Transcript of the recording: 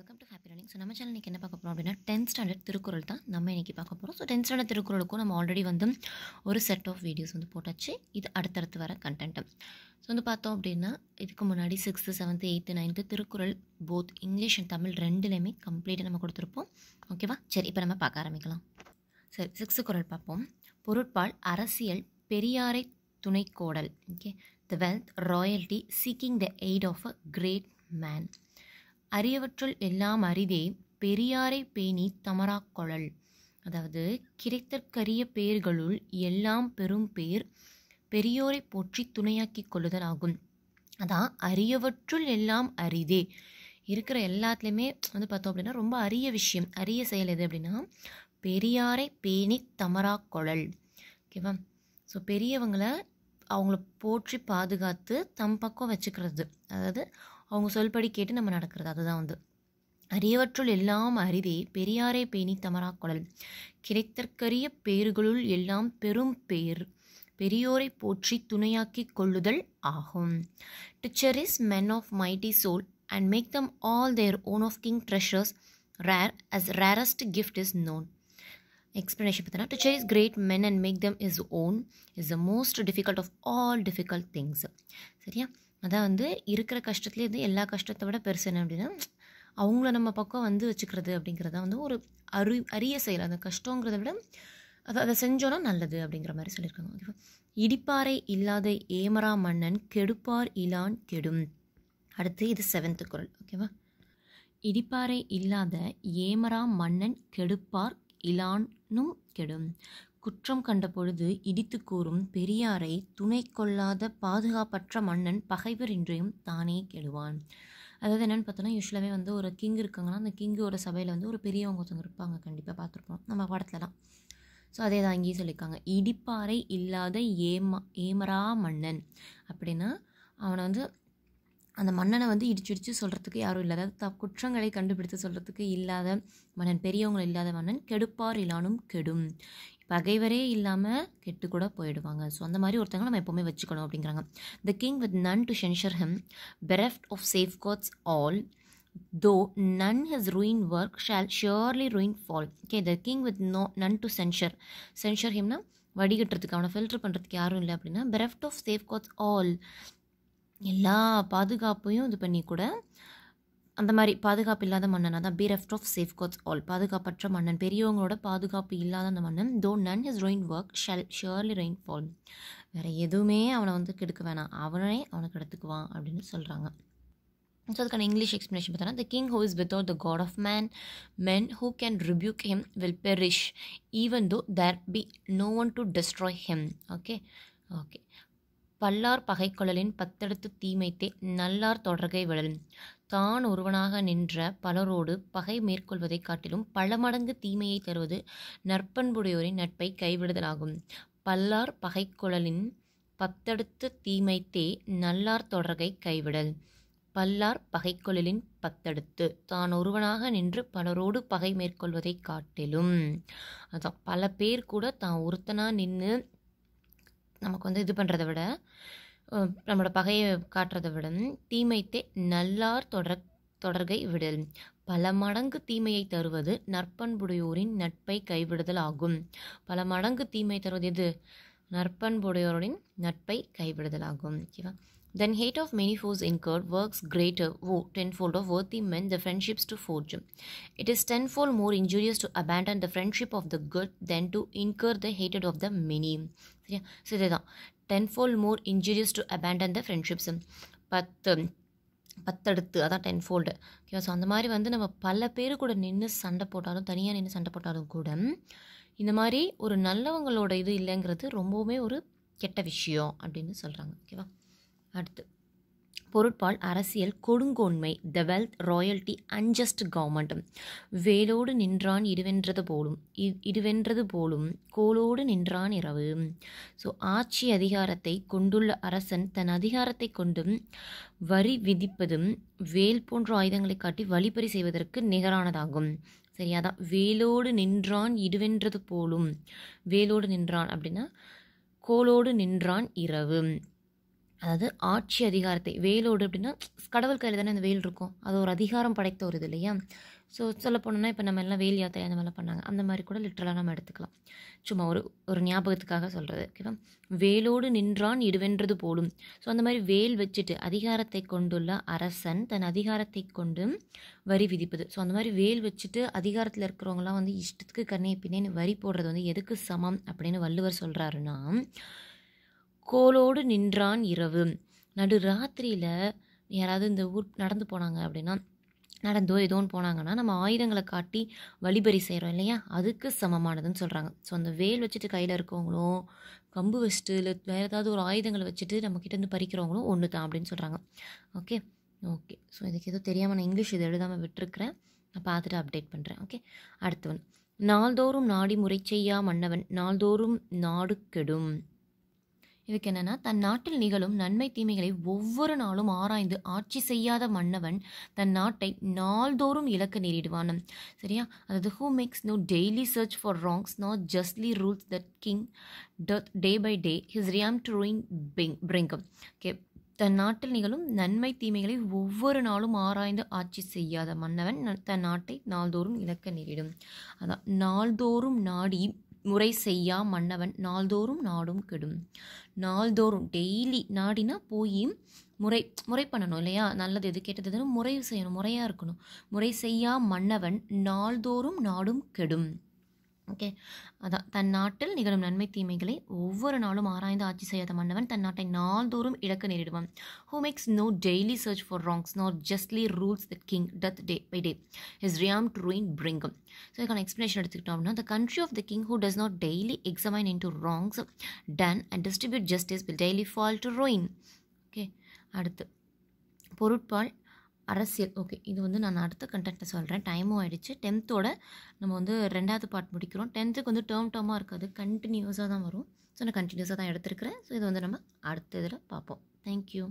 welcome to happy learning so நம்ம channel இன்றைக்கி என்ன பார்க்க போகிறோம் அப்படின்னா டென்த் ஸ்டாண்டர்ட் திருக்குறள் தான் நம்ம இன்றைக்கி பார்க்க போகிறோம் ஸோ டென்த் ஸ்டாண்டர்ட் திருக்குறளுக்கும் நம்ம ஆல்ரெடி வந்து ஒரு செட் ஆஃப் வீடியோஸ் வந்து போட்டாச்சு இது அடுத்தடுத்து வர கண்டென்ட்டு ஸோ வந்து பார்த்தோம் அப்படின்னா இதுக்கு முன்னாடி sixth seventh eighth ninth Thirukkural both English and Tamil ரெண்டுலேயுமே கம்ப்ளீட்டாக நம்ம கொடுத்துருப்போம் ஓகேவா சரி இப்போ நம்ம பார்க்க ஆரம்பிக்கலாம் சரி சிக்ஸ்த்து குரல் பார்ப்போம் பொருட்பால் அரசியல் பெரியாரை துணைக்கோடல் okay the wealth royalty seeking the aid of a great man அரியவற்றுள் எல்லாம் அரிதே பெரியாரை பேணி தமராக்கொழல் அதாவது கிடைத்தற்கரிய பேர்களுள் எல்லாம் பெரும் பேர் பெரியோரை போற்றி துணையாக்கி கொள்ளுதல் ஆகும் அதான் அரியவற்றுள் எல்லாம் அரிதே இருக்கிற எல்லாத்துலேயுமே வந்து பார்த்தோம் அப்படின்னா ரொம்ப அரிய விஷயம் அரிய செயல் எது அப்படின்னா பெரியாரை பேணி தமரா கொழல் ஓகேவா ஸோ பெரியவங்களை அவங்கள போற்றி பாதுகாத்து தம் பக்கம் வச்சுக்கிறது அதாவது அவங்க சொல்படி கேட்டு நம்ம நடக்கிறது அதுதான் வந்து அரியவற்றுள் எல்லாம் அரிதே பெரியாரை பேணி தமரா குழல் கிடைத்தற்கரிய பேர்களுள் எல்லாம் பெரும் பேர் பெரியோரை போற்றி துணையாக்கி கொள்ளுதல் ஆகும் to cherish men of mighty soul and make them all their own of king treasures rare as rarest gift is known explanation பார்த்தீங்கன்னா to chase great men and make them is own is the most difficult of all difficult things சரியா அதான் வந்து இருக்கிற கஷ்டத்துலேருந்து எல்லா கஷ்டத்தை விட பெருசு என்ன அப்படின்னா அவங்கள நம்ம பக்கம் வந்து வச்சுக்கிறது அப்படிங்கிறத வந்து ஒரு அரு அரிய செயல் அந்த கஷ்டங்கிறத விட அதை அதை செஞ்சோன்னா நல்லது அப்படிங்கிற மாதிரி சொல்லியிருக்காங்க ஓகேவா இடிப்பாறை இல்லாத ஏமரா மன்னன் கெடுப்பார் இலான் கெடும் அடுத்து இது செவன்த்து குரல் ஓகேவா இடிப்பாறை இல்லாத ஏமரா மன்னன் கெடுப்பார் இலானும் கெடும் குற்றம் கண்டபொழுது இடித்து கூறும் பெரியாரை துணை கொள்ளாத பாதுகாப்பற்ற மன்னன் பகைவர் இன்றையும் தானே கெடுவான் அதாவது என்னென்னு பார்த்தோன்னா யூஸ்வலாகவே வந்து ஒரு கிங் இருக்காங்கன்னா அந்த கிங்கோட சபையில் வந்து ஒரு பெரியவங்க ஒருத்தவங்க இருப்பாங்க கண்டிப்பாக பார்த்துருப்போம் நம்ம படத்துலலாம் ஸோ அதே தான் அங்கேயும் சொல்லியிருக்காங்க இடிப்பாறை இல்லாத ஏமா ஏமரா மன்னன் அப்படின்னா அவனை வந்து அந்த மன்னனை வந்து இடிச்சு இடிச்சு சொல்கிறதுக்கு யாரும் இல்லை அதாவது த குற்றங்களை கண்டுபிடித்து சொல்கிறதுக்கு இல்லாத மன்னன் பெரியவங்களை இல்லாத மன்னன் கெடுப்பார் இல்லானும் கெடும் பகைவரே இல்லாமல் கெட்டு கூட போயிடுவாங்க ஸோ அந்த மாதிரி ஒருத்தவங்க நம்ம எப்போவுமே வச்சுக்கணும் அப்படிங்கிறாங்க the king with none to censure him bereft of safeguards all though none his ruin work shall surely ruin fall okay the king with no none to censure censure ஹிம்னா வடிகட்டுறதுக்கு அவனை ஃபில்டர் பண்ணுறதுக்கு யாரும் இல்லை அப்படின்னா bereft of safeguards all எல்லா பாதுகாப்பையும் இது பண்ணி கூட அந்த மாதிரி பாதுகாப்பு இல்லாத மன்னன் அதான் be of safeguards all பாதுகாப்பற்ற மன்னன் பெரியவங்களோட பாதுகாப்பு இல்லாத அந்த மன்னன் though none is ruin work shall surely ruin fall வேறு எதுவுமே அவனை வந்து கெடுக்க வேணாம் அவனே அவனுக்கு எடுத்துக்குவான் அப்படின்னு சொல்கிறாங்க ஸோ அதுக்கான இங்கிலீஷ் எக்ஸ்ப்ளேஷன் பார்த்தோன்னா the king who is without the guard of men men who can rebuke him will perish even though there be no one to destroy him okay okay பல்லார் பகைக்கொழலின் பத்தெடுத்து தீமைத்தே நல்லார் தொடர்கை விழல் தான் ஒருவனாக நின்ற பலரோடு பகை மேற்கொள்வதைக் காட்டிலும் பல மடங்கு தீமையை தருவது நற்பண்புடையோரின் நட்பை கைவிடுதலாகும் பல்லார் பகைக்குழலின் பத்தடுத்து தீமைத்தே நல்லார் தொடர்கை கைவிடல் பல்லார் பகைக்குழலின் பத்தடுத்து தான் ஒருவனாக நின்று பலரோடு பகை மேற்கொள்வதைக் காட்டிலும் அதான் பல பேர் கூட தான் ஒருத்தனாக நின்று நமக்கு வந்து இது பண்ணுறதை விட நம்மளோட பகையை காட்டுறதை விட தீமைத்தே நல்லார் தொடர் தொடர்கை விடல் பல மடங்கு தீமையை தருவது நற்பண்புடையோரின் நட்பை கைவிடுதல் ஆகும் பல மடங்கு தீமை தருவது எது நற்பண்புடையோரின் நட்பை கைவிடுதல் ஆகும் ஓகேவா than hate of many foes incurred works greater woe tenfold of the men the friendships to forge it is tenfold more injurious to abandon the friendship of the good than to incur the ஹேட்டட் of the many so இதுதான் tenfold more injurious to abandon the friendships பத்து பத்தடுத்து அதான் ten fold ஓகேவா so அந்த மாதிரி வந்து நம்ம பல பேர் கூட நின்று சண்டை போட்டாலும் தனியாக நின்று சண்டை போட்டாலும் கூட இந்த மாதிரி ஒரு நல்லவங்களோட இது இல்லைங்கிறது ரொம்பவுமே ஒரு கெட்ட விஷயம் அப்படின்னு சொல்கிறாங்க ஓகேவா அடுத்து பொருட்பால் அரசியல் கொடுங்கோன்மை the wealth royalty unjust government வேலோடு நின்றான் இடுவென்றது போலும் இடுவென்றது போலும் கோலோடு நின்றான் இரவு ஸோ ஆட்சி அதிகாரத்தை கொண்டுள்ள அரசன் தன் அதிகாரத்தை கொண்டும் வரி விதிப்பதும் வேல் போன்ற ஆயுதங்களை காட்டி வழிபறி செய்வதற்கு நிகரானதாகும் சரியா தான் வேலோடு நின்றான் இடுவென்றது போலும் வேலோடு நின்றான் அப்படின்னா கோலோடு நின்றான் இரவு அதாவது ஆட்சி அதிகாரத்தை வேலோடு அப்படின்னா கடவுள் கையில் தானே அந்த வேல் இருக்கும் அது ஒரு அதிகாரம் படைத்த ஒரு இது இல்லையா ஸோ சொல்ல போனோம்னா இப்போ நம்ம எல்லாம் வேல் யாத்திரை அந்த மாதிரிலாம் பண்ணாங்க அந்த மாதிரி கூட லிட்ரலாக நம்ம எடுத்துக்கலாம் சும்மா ஒரு ஒரு ஞாபகத்துக்காக சொல்கிறது ஓகேவா வேலோடு நின்றான் இடுவென்றது போடும் ஸோ அந்த மாதிரி வேல் வச்சுட்டு அதிகாரத்தை கொண்டுள்ள அரசன் தன் அதிகாரத்தை கொண்டு வரி விதிப்பது ஸோ அந்த மாதிரி வேல் வச்சுட்டு அதிகாரத்தில் இருக்கிறவங்களாம் வந்து இஷ்டத்துக்கு கண்ணே பின்னேன்னு வரி போடுறது வந்து எதுக்கு சமம் அப்படின்னு வள்ளுவர் சொல்கிறாருன்னா கோலோடு நின்றான் இரவு நடு ராத்திரியில் யாராவது இந்த ஊர் நடந்து போனாங்க அப்படின்னா நடந்தோ ஏதோ ஒன்று போனாங்கன்னா நம்ம ஆயுதங்களை காட்டி வழிபறி செய்கிறோம் இல்லையா அதுக்கு சமமானதுன்னு சொல்கிறாங்க ஸோ அந்த வேல் வச்சுட்டு கையில் இருக்கவங்களும் கம்பு வச்சுட்டு இல்லை வேறு ஏதாவது ஒரு ஆயுதங்களை வச்சுட்டு நம்ம கிட்டேருந்து பறிக்கிறவங்களும் ஒன்று தான் அப்படின்னு சொல்கிறாங்க ஓகே ஓகே ஸோ இதுக்கு எதுவும் தெரியாமல் நான் இங்கிலீஷ் இது எழுதாமல் விட்டுருக்கிறேன் நான் பார்த்துட்டு அப்டேட் பண்ணுறேன் ஓகே அடுத்தவன் நாள்தோறும் நாடி முறை செய்யா மன்னவன் நாள்தோறும் நாடு கெடும் இதுக்கு என்னென்னா தன் நாட்டில் நிகழும் நன்மை தீமைகளை ஒவ்வொரு நாளும் ஆராய்ந்து ஆட்சி செய்யாத மன்னவன் தன் நாட்டை நாள்தோறும் இழக்க நேரிடுவான் சரியா அதாவது who makes no daily search for wrongs not justly rules that king doth day by day his realm to ruin bring bring okay தன் நாட்டில் நிகழும் நன்மை தீமைகளை ஒவ்வொரு நாளும் ஆராய்ந்து ஆட்சி செய்யாத மன்னவன் தன் நாட்டை நாள்தோறும் இழக்க நேரிடும் அதான் நாள்தோறும் நாடி முறை செய்யா மன்னவன் நாள்தோறும் நாடும் கெடும் நாள்தோறும் டெய்லி நாடினா போய் முறை முறை பண்ணணும் இல்லையா நல்லது எது கேட்டதுன்னு முறை செய்யணும் முறையாக இருக்கணும் முறை செய்யா மன்னவன் நாள்தோறும் நாடும் கெடும் ஓகே அதான் தன் நாட்டில் நிகழும் நன்மை தீமைகளை ஒவ்வொரு நாளும் ஆராய்ந்து ஆட்சி செய்யாத மன்னவன் தன் நாட்டை நாள்தோறும் இழக்க நேரிடுவான் who makes no daily search for wrongs not justly rules the king doth day by day is realm to ruin bring so இதுக்கான எடுத்துக்கிட்டோம் எடுத்துக்கிட்டோம்னா the country of the king who does not daily examine into wrongs done and distribute justice will daily fall to ruin okay அடுத்து பொருட்பால் அரசியல் okay இது வந்து நான் அடுத்த கண்டென்ட்டை சொல்கிறேன் டைமும் ஆகிடுச்சு டென்த்தோட நம்ம வந்து ரெண்டாவது பார்ட் முடிக்கிறோம் டென்த்துக்கு வந்து டேர்ம் டேர்மாக இருக்காது கண்டினியூஸாக தான் வரும் ஸோ நான் கண்டினியூஸாக தான் எடுத்துருக்கிறேன் ஸோ இது வந்து நம்ம அடுத்த இதில் பார்ப்போம் தேங்க்யூ